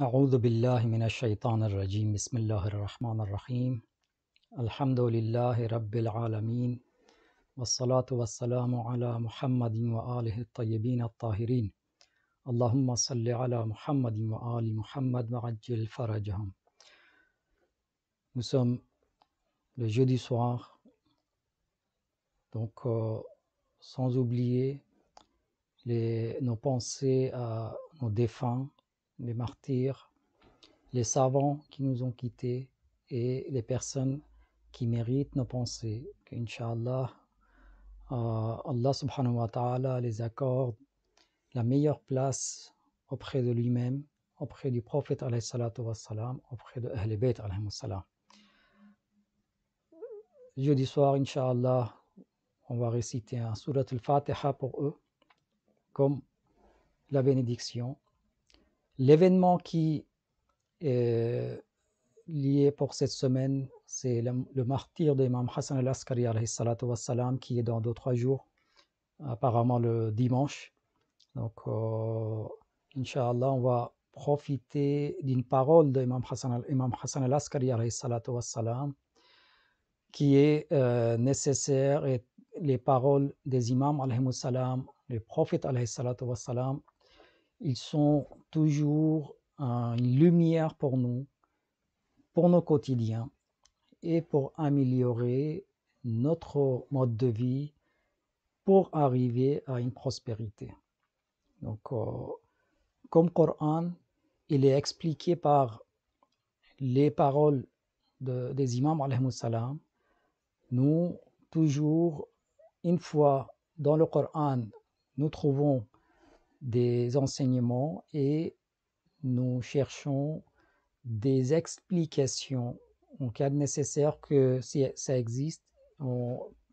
أعوذ بالله من الشيطان الرجيم بسم الله الرحمن الرحيم الحمد لله رب العالمين والصلاة والسلام على محمد وآله الطيبين الطاهرين اللهم صل على محمد وآل محمد وعجل فرجهم Nous sommes le jeudi soir, donc euh, sans oublier les, nos pensées à nos défunts, les martyrs, les savants qui nous ont quittés et les personnes qui méritent nos pensées. Inch'Allah, euh, Allah subhanahu wa ta'ala les accorde la meilleure place auprès de lui-même, auprès du prophète alayhi salatu wassalam, auprès de Ahl Bayt alayhi Jeudi soir, Inch'Allah, on va réciter un surat al-Fatiha pour eux, comme la bénédiction L'événement qui est euh, lié pour cette semaine, c'est le, martyre martyr d'Imam Hassan al-Askari qui est dans deux, trois jours, apparemment le dimanche. Donc, euh, on va profiter d'une parole d'Imam Hassan, Imam Hassan al-Askari qui est euh, nécessaire et les paroles des imams, salam, les prophètes, wassalam, ils sont toujours une lumière pour nous, pour nos quotidiens et pour améliorer notre mode de vie pour arriver à une prospérité. Donc, comme euh, comme Coran, il est expliqué par les paroles des imams, Nous, toujours, une fois dans le Coran, nous trouvons des enseignements et nous cherchons des explications en cas de nécessaire que si ça existe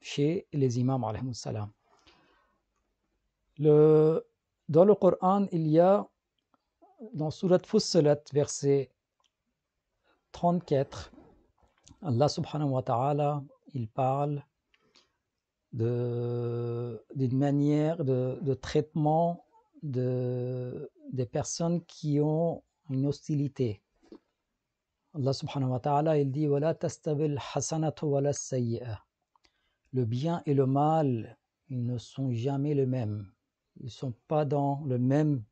chez les imams. Le, dans le Coran, il y a dans Surat Fussilat, verset 34, Allah subhanahu wa ta'ala, il parle d'une manière de, de traitement de, des personnes qui ont une hostilité. Allah subhanahu wa ta'ala, il dit Le bien et le mal, ils ne sont jamais le même. Ils ne sont pas dans le même,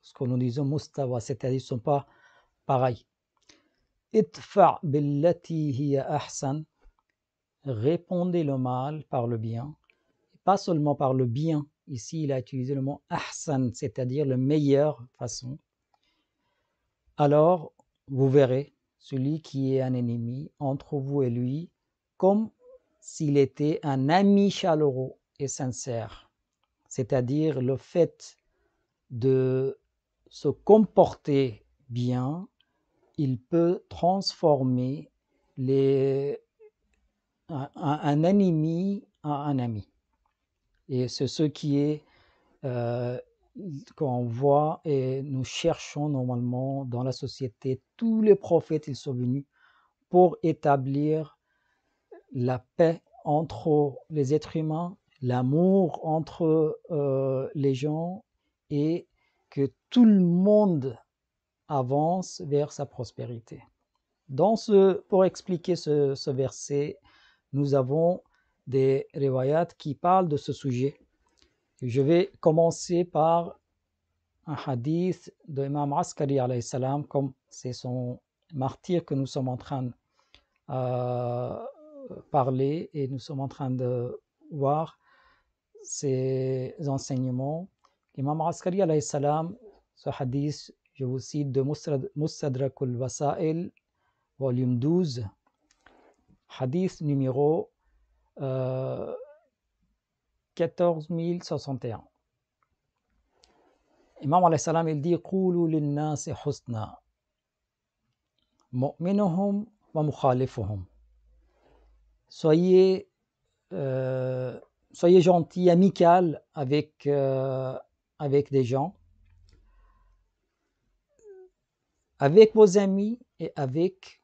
ce que nous disons mustawa, c'est-à-dire ils ne sont pas pareils. Itfa ahsan. Répondez le mal par le bien, pas seulement par le bien Ici, il a utilisé le mot ahsan, c'est-à-dire la meilleure façon. Alors, vous verrez celui qui est un ennemi entre vous et lui comme s'il était un ami chaleureux et sincère. C'est-à-dire le fait de se comporter bien, il peut transformer les, un ennemi en un ami. Et c'est ce qui est euh, qu'on voit et nous cherchons normalement dans la société. Tous les prophètes, ils sont venus pour établir la paix entre les êtres humains, l'amour entre euh, les gens et que tout le monde avance vers sa prospérité. Dans ce, pour expliquer ce, ce verset, nous avons des riwayats qui parlent de ce sujet. Je vais commencer par un hadith de Imam Askari salam, comme c'est son martyr que nous sommes en train de euh, parler et nous sommes en train de voir ses enseignements. Imam Askari salam, ce hadith, je vous cite de Mustadrakul al volume 12, hadith numéro euh, 14 061. Imam alayhi salam, il dit Qulu husna, wa mukhalifuhum. Soyez, euh, soyez gentil, amical avec, euh, avec des gens, avec vos amis et avec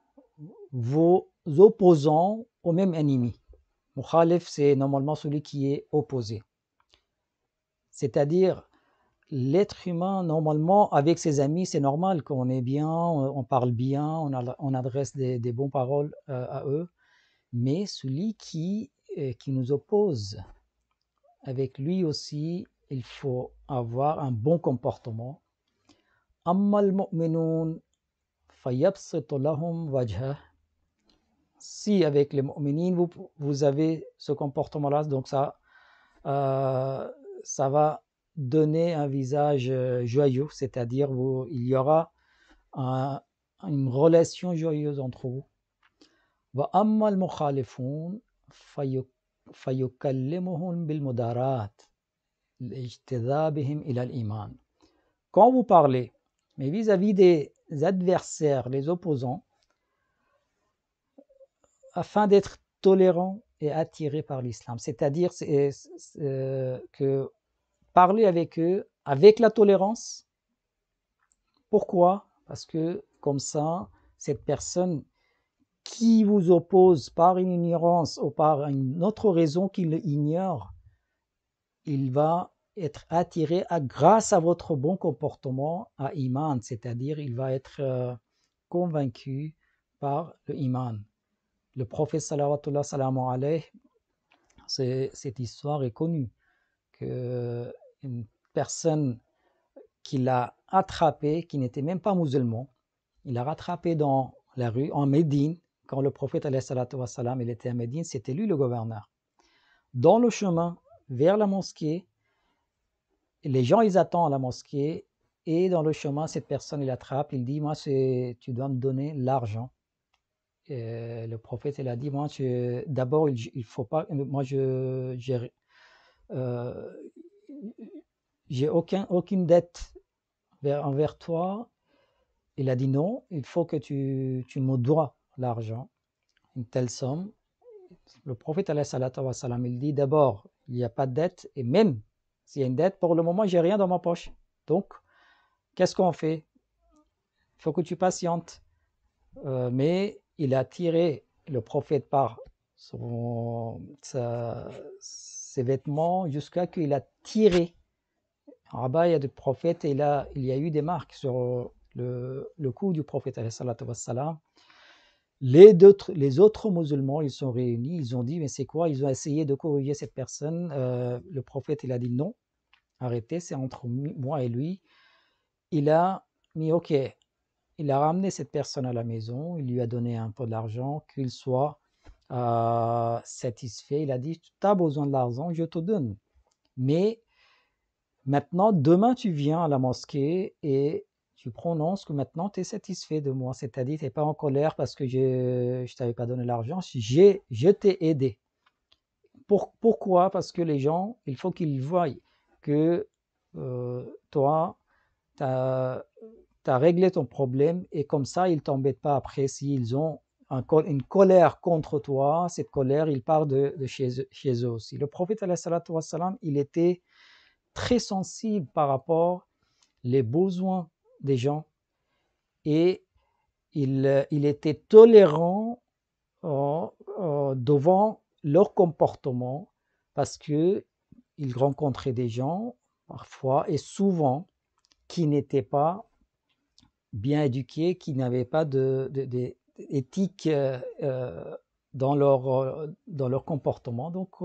vos opposants au même ennemis. Mukhalif, c'est normalement celui qui est opposé. C'est-à-dire, l'être humain, normalement, avec ses amis, c'est normal qu'on est bien, on parle bien, on, adresse des, bonnes paroles euh, à eux. Mais celui qui, euh, qui nous oppose, avec lui aussi, il faut avoir un bon comportement si avec les mu'minines, vous, vous avez ce comportement-là, donc ça, euh, ça va donner un visage euh, joyeux, c'est-à-dire il y aura une relation joyeuse entre vous. Quand vous parlez, mais vis à -vis des adversaires, les opposants, afin d'être tolérant et attiré par l'islam. C'est-à-dire euh, euh, que parler avec eux avec la tolérance. Pourquoi Parce que comme ça, cette personne qui vous oppose par une ignorance ou par une autre raison qu'il ignore, il va être attiré grâce à votre bon comportement à iman, c'est-à-dire il va être euh, convaincu par le iman. Le prophète salawatullah salam alayh, cette histoire est connue, que une personne qui l'a attrapé, qui n'était même pas musulman, il l'a rattrapé dans la rue, en Médine, quand le prophète salam, il était à Médine, c'était lui le gouverneur. Dans le chemin vers la mosquée, les gens ils attendent à la mosquée et dans le chemin cette personne il attrape, il dit moi c'est tu dois me donner l'argent euh, le prophète, il a dit, moi, d'abord, il, il, faut pas, moi, je, j'ai, euh, j'ai aucun, aucune dette vers, envers toi. Il a dit non, il faut que tu, me dois l'argent, une telle somme. Le prophète, salam il dit d'abord, il n'y a pas de dette, et même s'il y a une dette, pour le moment, j'ai rien dans ma poche. Donc, qu'est-ce qu'on fait Il faut que tu patientes. Euh, mais il a tiré le prophète par ses vêtements jusqu'à ce qu'il a tiré. En Rabat, il y a des prophètes et là, il y a eu des marques sur le, cou du prophète. Les autres, les autres musulmans, ils sont réunis, ils ont dit, mais c'est quoi Ils ont essayé de corriger cette personne. Euh, le prophète, il a dit non, arrêtez, c'est entre moi et lui. Il a mis, ok, il a ramené cette personne à la maison, il lui a donné un peu d'argent, qu'il soit euh, satisfait. Il a dit, tu as besoin de l'argent, je te donne. Mais maintenant, demain, tu viens à la mosquée et tu prononces que maintenant, tu es satisfait de moi. C'est-à-dire, tu n'es pas en colère parce que je ne t'avais pas donné l'argent, j'ai, je t'ai aidé. pourquoi Parce que les gens, il faut qu'ils voient que euh, toi, tu as tu réglé ton problème et comme ça, ils ne t'embêtent pas après s'ils ont un, une colère contre toi. Cette colère, il part de, chez, eux aussi. Le prophète, wassalam, il était très sensible par rapport les besoins des gens et il, était tolérant euh, euh, devant leur comportement parce que il rencontrait des gens parfois et souvent qui n'étaient pas bien éduqués, qui n'avaient pas d'éthique de, euh, euh, dans, leur, euh, dans leur comportement. Donc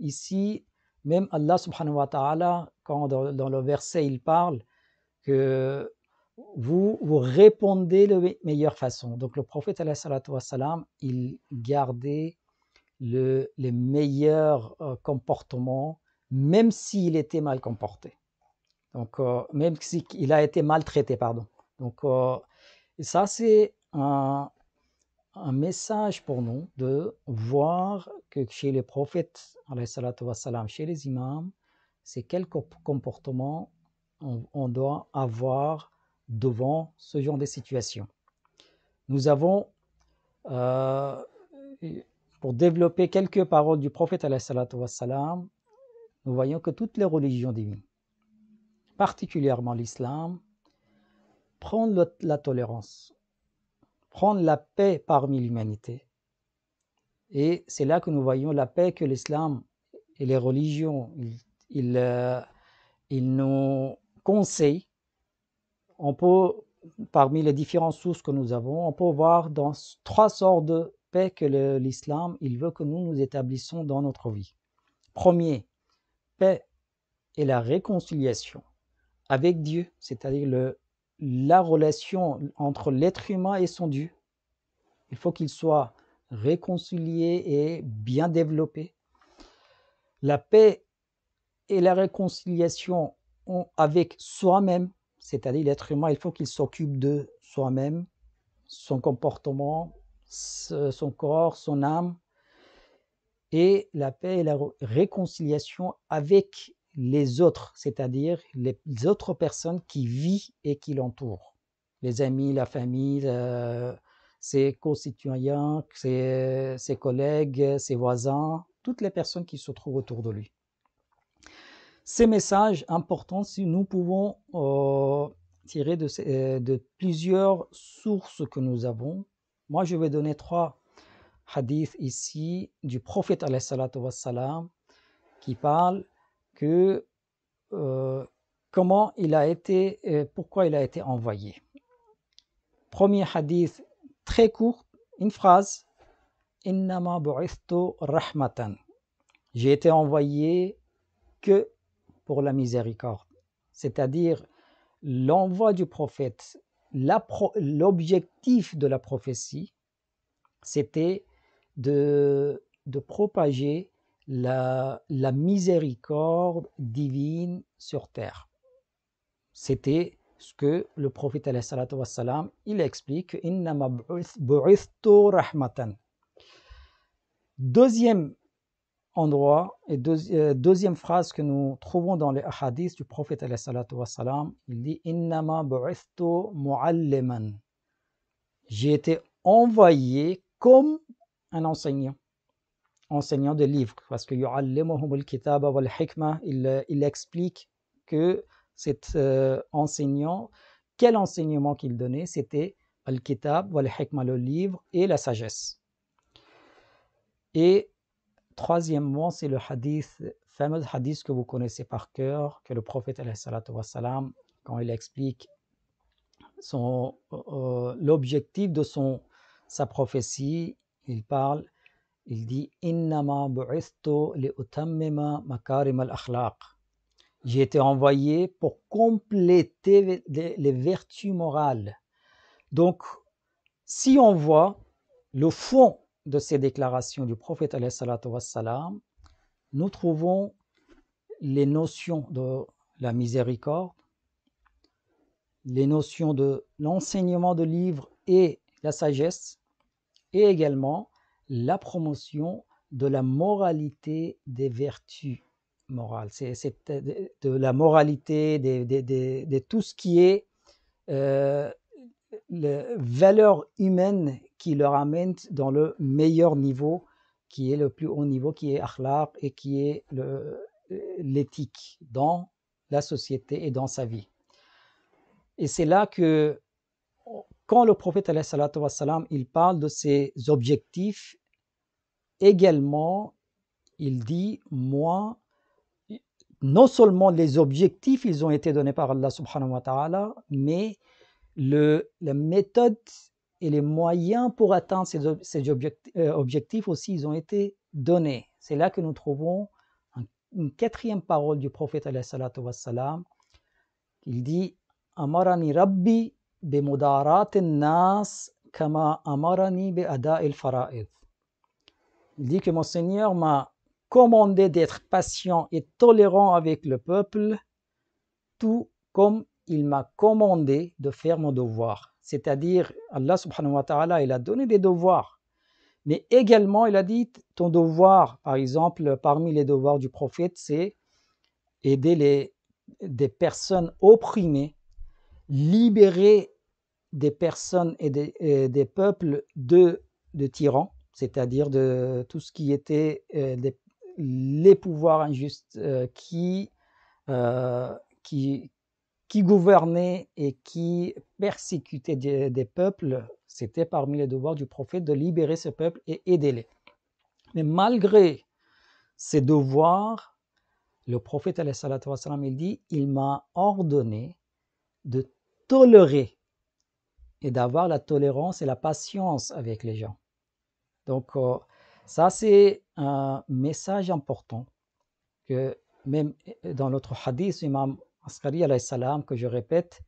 ici, même Allah subhanahu wa ta'ala, quand dans, le verset il parle que vous, vous répondez de meilleure façon. Donc le prophète salam il gardait le, les meilleurs comportements, même s'il était mal comporté. Donc, euh, même s'il a été maltraité, pardon. Donc, euh, ça, c'est un, message pour nous de voir que chez les prophètes, chez les imams, c'est quel comportement on, doit avoir devant ce genre de situation. Nous avons, euh, pour développer quelques paroles du prophète, nous voyons que toutes les religions divines, particulièrement l'islam, prendre la tolérance, prendre la paix parmi l'humanité. Et c'est là que nous voyons la paix que l'islam et les religions, ils, ils, euh, nous conseillent. On peut, parmi les différentes sources que nous avons, on peut voir dans trois sortes de paix que l'islam, il veut que nous nous établissons dans notre vie. Premier, paix et la réconciliation avec Dieu, c'est-à-dire la relation entre l'être humain et son Dieu. Il faut qu'il soit réconcilié et bien développé. La paix et la réconciliation avec soi-même, c'est-à-dire l'être humain, il faut qu'il s'occupe de soi-même, son comportement, son corps, son âme, et la paix et la réconciliation avec les autres, c'est-à-dire les autres personnes qui vivent et qui l'entourent. Les amis, la famille, euh, ses co ses, collègues, ses voisins, toutes les personnes qui se trouvent autour de lui. Ces messages importants, si nous pouvons euh, tirer de, plusieurs sources que nous avons, moi je vais donner trois hadiths ici du prophète qui parle euh, comment il a été, euh, pourquoi il a été envoyé. Premier hadith très court, une phrase. Innama rahmatan. J'ai été envoyé que pour la miséricorde. C'est-à-dire l'envoi du prophète, l'objectif de la prophétie, c'était de, de propager la, la miséricorde divine sur terre. C'était ce que le prophète wassalam, il explique rahmatan. Deuxième endroit et euh, deuxième phrase que nous trouvons dans les hadiths du prophète wassalam, il dit J'ai été envoyé comme un enseignant enseignant de livres, parce que il, il explique que cet euh, enseignant, quel enseignement qu'il donnait, c'était kitab le livre et la sagesse. Et troisièmement, c'est le hadith, fameux hadith que vous connaissez par cœur, que le prophète, quand il explique son, euh, euh, l'objectif de son, sa prophétie, il parle il dit Innama li utammima makarim al-akhlaq. J'ai été envoyé pour compléter les, vertus morales. Donc, si on voit le fond de ces déclarations du prophète, nous trouvons les notions de la miséricorde, les notions de l'enseignement de livres et la sagesse, et également la promotion de la moralité des vertus morales, c'est, de, la moralité de, tout ce qui est euh, les valeurs humaines qui leur amène dans le meilleur niveau, qui est le plus haut niveau, qui est akhlaq et qui est l'éthique dans la société et dans sa vie. Et c'est là que quand le prophète wassalam, il parle de ses objectifs, également, il dit Moi, non seulement les objectifs, ils ont été donnés par Allah subhanahu wa ta'ala, mais le, la méthode et les moyens pour atteindre ces, ces euh, objectifs, aussi, ils ont été donnés. C'est là que nous trouvons une quatrième parole du prophète wassalam. Il dit Amarani Rabbi il dit que mon Seigneur m'a commandé d'être patient et tolérant avec le peuple, tout comme il m'a commandé de faire mon devoir. C'est-à-dire, Allah subhanahu wa ta'ala, il a donné des devoirs. Mais également, il a dit, ton devoir, par exemple, parmi les devoirs du prophète, c'est aider les, des personnes opprimées, libérer des personnes et des, peuples de, de tyrans, c'est-à-dire de tout ce qui était euh, les pouvoirs injustes euh, qui, euh, qui, qui gouvernaient et qui persécutaient des, peuples. C'était parmi les devoirs du prophète de libérer ce peuple et aider-les. Mais malgré ces devoirs, le prophète, il dit, il m'a ordonné de tolérer et d'avoir la tolérance et la patience avec les gens. Donc, euh, ça c'est un message important que même euh, dans notre hadith, Imam Askari alayhi salam, que je répète,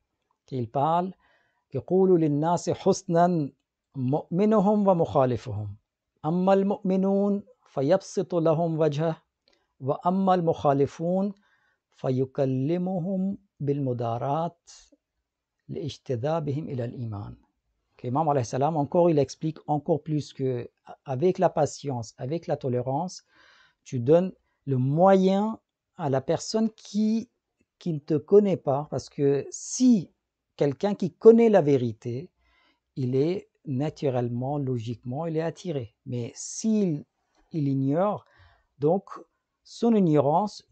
qu'il parle Que coulou l'innase khusnan mu'mino hum wa mukhalifo hum. Ama al-mu'minoon fayabsito la hum wajah, wa ama al-mukhalifoon fayyukalimohum bil mudarat. Imam alayhi salam, encore il explique encore plus que avec la patience, avec la tolérance, tu donnes le moyen à la personne qui, qui ne te connaît pas, parce que si quelqu'un qui connaît la vérité, il est naturellement, logiquement, il est attiré. Mais s'il il ignore, donc son ignorance,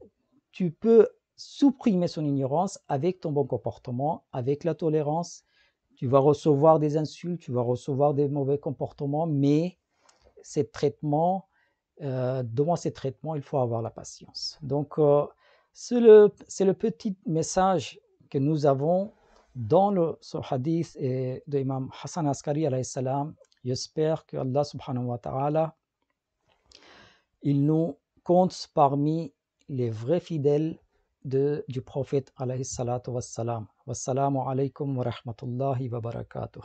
tu peux supprimer son ignorance avec ton bon comportement, avec la tolérance. Tu vas recevoir des insultes, tu vas recevoir des mauvais comportements, mais ces traitements, euh, devant ces traitements, il faut avoir la patience. Donc, euh, c'est le, petit message que nous avons dans le, ce hadith de l'imam Hassan Askari. J'espère que Allah subhanahu wa il nous compte parmi les vrais fidèles de, du prophète alayhi salatu wassalam. Wassalamu alaikum wa rahmatullahi wa barakatuh.